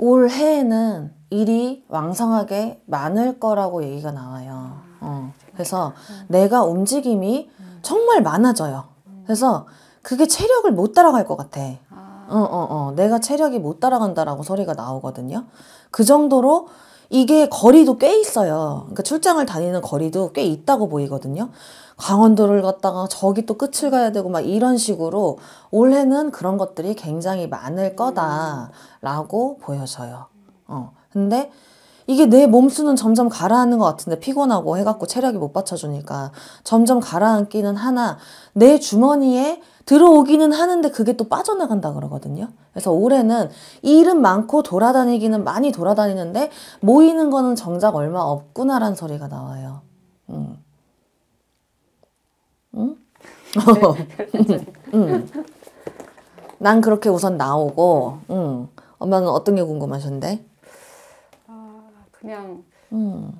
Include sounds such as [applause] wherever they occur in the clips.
올해에는 일이 왕성하게 많을 거라고 얘기가 나와요. 음. 어. 그래서 내가 움직임이 정말 많아져요. 그래서 그게 체력을 못 따라갈 것 같아. 아. 어, 어, 어. 내가 체력이 못 따라간다라고 소리가 나오거든요. 그 정도로 이게 거리도 꽤 있어요. 그러니까 출장을 다니는 거리도 꽤 있다고 보이거든요. 강원도를 갔다가 저기 또 끝을 가야 되고 막 이런 식으로 올해는 그런 것들이 굉장히 많을 거다라고 보여져요. 어. 근데 이게 내 몸수는 점점 가라앉는 것 같은데 피곤하고 해갖고 체력이 못 받쳐주니까 점점 가라앉기는 하나 내 주머니에 들어오기는 하는데 그게 또 빠져나간다 그러거든요. 그래서 올해는 일은 많고 돌아다니기는 많이 돌아다니는데 모이는 거는 정작 얼마 없구나라는 소리가 나와요. 음. 응? 음? 응. [laughs] 음. 음. 난 그렇게 우선 나오고, 응. 엄마는 어떤 게 궁금하셨는데? 그냥 음.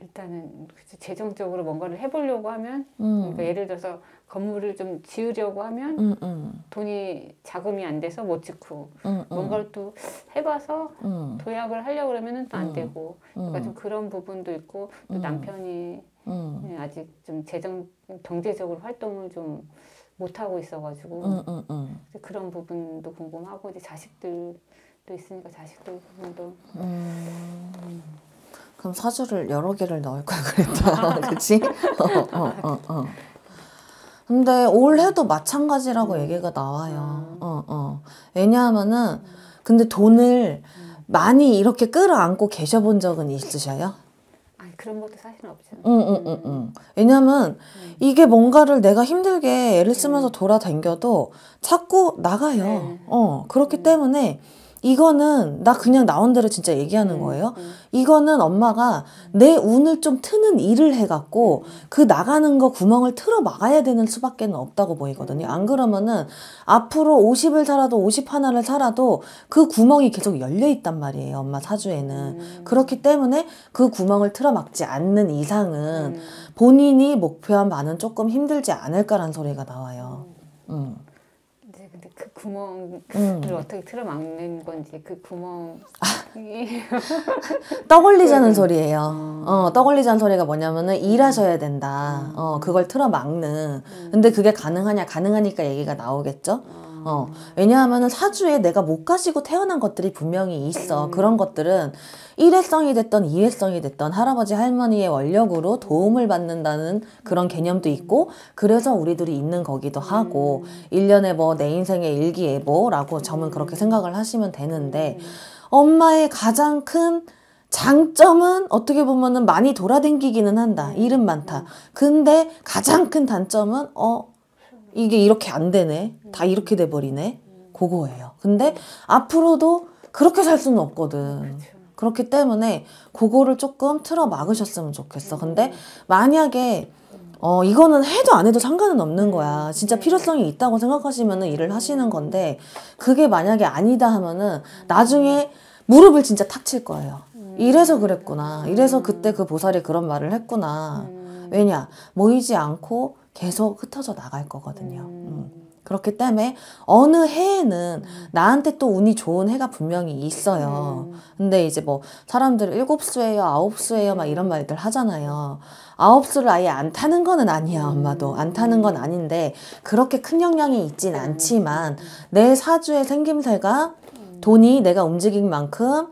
일단은 재정적으로 뭔가를 해보려고 하면 음. 그러니까 예를 들어서 건물을 좀 지으려고 하면 음, 음. 돈이 자금이 안 돼서 못 짓고 음, 음. 뭔가를 또 해봐서 음. 도약을 하려고 그러면은 또 안 되고 그러니까 좀 그런 부분도 있고 또 남편이 아직 좀 재정 경제적으로 활동을 좀 못하고 있어가지고 그런 부분도 궁금하고 이제 자식들 또 있으니까 자식도 부모도. 음. 그럼 사주를 여러 개를 넣을 걸 그랬다. [laughs] 그치? 어, 어, 어, 근데 올해도 마찬가지라고 음. 얘기가 나와요. 아. 어, 어. 왜냐하면은, 근데 돈을 음. 많이 이렇게 끌어안고 계셔본 적은 있으셔요? 아 그런 것도 사실은 없잖아요. 응, 응, 응, 왜냐면 음. 이게 뭔가를 내가 힘들게 애를 음. 쓰면서 돌아다녀도 자꾸 나가요. 네. 어, 그렇기 때문에 이거는 나 그냥 나온 대로 진짜 얘기하는 음, 거예요. 음. 이거는 엄마가 내 운을 좀 트는 일을 해갖고 음, 그 나가는 거 구멍을 틀어 막아야 되는 수밖에 없다고 보이거든요. 안 그러면은 앞으로 50을 살아도 50 하나를 살아도 그 구멍이 계속 열려 있단 말이에요. 엄마 사주에는. 그렇기 때문에 그 구멍을 틀어 막지 않는 이상은 본인이 목표한 바는 조금 힘들지 않을까라는 소리가 나와요. 음. 그 구멍을 음. 어떻게 틀어막는 건지 그 구멍이 [laughs] 떠올리자는 음. 소리예요. 음. 어, 떠올리자는 소리가 뭐냐면은 음. 일하셔야 된다. 어, 그걸 틀어막는. 근데 그게 가능하냐? 가능하니까 얘기가 나오겠죠. 어. 어, 왜냐하면 사주에 내가 못 가시고 태어난 것들이 분명히 있어. 음. 그런 것들은 일회성이 됐던 이회성이 됐던 할아버지 할머니의 원력으로 도움을 받는다는 그런 음. 개념도 있고 그래서 우리들이 있는 거기도 하고 음. 일년에 뭐 내 인생의 일기예보라고 저는 그렇게 음. 생각을 하시면 되는데 엄마의 가장 큰 장점은 어떻게 보면은 많이 돌아댕기기는 한다. 이름 많다. 근데 가장 큰 단점은 어 이게 이렇게 안 되네. 다 음. 이렇게 돼버리네. 그거예요. 근데 앞으로도 그렇게 살 수는 없거든. 그렇죠. 그렇기 때문에 그거를 조금 틀어 막으셨으면 좋겠어. 근데 음. 만약에 음. 어, 이거는 해도 안 해도 상관은 없는 거야. 진짜 네. 필요성이 있다고 생각하시면 일을 하시는 건데, 그게 만약에 아니다 하면은 나중에 무릎을 진짜 탁 칠 거예요. 이래서 그랬구나. 이래서 그때 그 보살이 그런 말을 했구나. 왜냐? 모이지 않고 계속 흩어져 나갈 거거든요. 음. 그렇기 때문에 어느 해에는 나한테 또 운이 좋은 해가 분명히 있어요. 음. 근데 이제 뭐 사람들 일곱 수예요, 아홉 수예요, 막 이런 말들 하잖아요. 아홉 수를 아예 안 타는 거는 아니야, 음. 엄마도. 안 타는 건 아닌데, 그렇게 큰 영향이 있진 음. 않지만, 내 사주의 생김새가 돈이 내가 움직인 만큼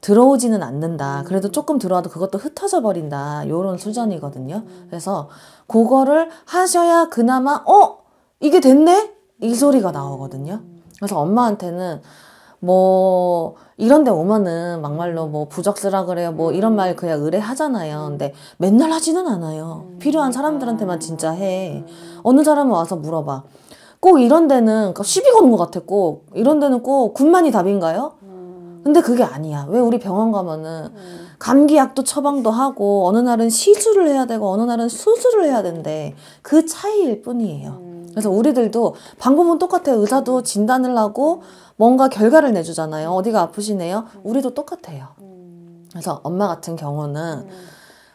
들어오지는 않는다. 음. 그래도 조금 들어와도 그것도 흩어져 버린다. 요런 수전이거든요. 그래서 그거를 하셔야 그나마 어? 이게 됐네? 이 소리가 나오거든요. 그래서 엄마한테는 뭐 이런 데 오면은 막말로 뭐 부적스라 그래요 뭐 이런 말 그냥 의뢰하잖아요 근데 맨날 하지는 않아요 필요한 사람들한테만 진짜 해 어느 사람은 와서 물어봐 꼭 이런 데는 그러니까 시비 거는 것 같았고 이런 데는 꼭 군만이 답인가요? 근데 그게 아니야. 왜 우리 병원 가면은 음. 감기약도 처방도 하고 어느 날은 시술을 해야 되고 어느 날은 수술을 해야 된대. 그 차이일 뿐이에요. 음. 그래서 우리들도 방법은 똑같아요. 의사도 진단을 하고 뭔가 결과를 내주잖아요. 어디가 아프시네요. 우리도 똑같아요. 음. 그래서 엄마 같은 경우는 음.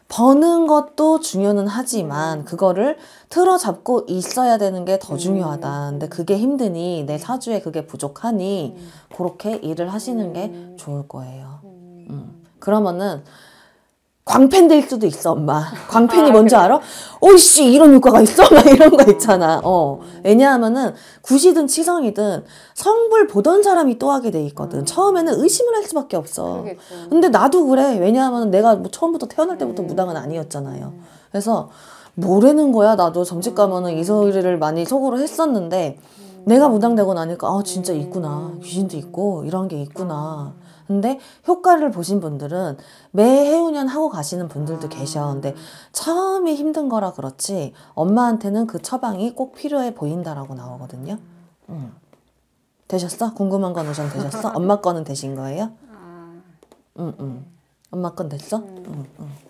버는 것도 중요는 하지만 그거를 틀어잡고 있어야 되는 게 더 중요하다. 음. 근데 그게 힘드니 내 사주에 그게 부족하니 음. 그렇게 일을 하시는 게 음. 좋을 거예요. 음. 그러면은 광팬 될 수도 있어, 엄마. 광팬이 아, 뭔지 그래. 알아? 오이씨 이런 효과가 있어? [laughs] 막 이런 거 있잖아. 어. 왜냐하면은, 구시든 치성이든 성불 보던 사람이 또 하게 돼 있거든. 음. 처음에는 의심을 할 수밖에 없어. 그러겠지. 근데 나도 그래. 왜냐하면 내가 뭐 처음부터 태어날 때부터 음. 무당은 아니었잖아요. 음. 그래서, 뭐라는 거야? 나도 점집 음. 가면은 이 소리를 많이 속으로 했었는데, 음. 내가 무당되고 나니까, 아, 진짜 있구나. 귀신도 있고, 이런 게 있구나. 근데 효과를 보신 분들은 매해운년 하고 가시는 분들도 계셔. 근데 처음이 힘든 거라 그렇지 엄마한테는 그 처방이 꼭 필요해 보인다라고 나오거든요. 음. 되셨어? 궁금한 건 우선 되셨어? 엄마 거는 되신 거예요? 아. 응, 응. 음. 엄마 건 됐어? 음. 응, 응.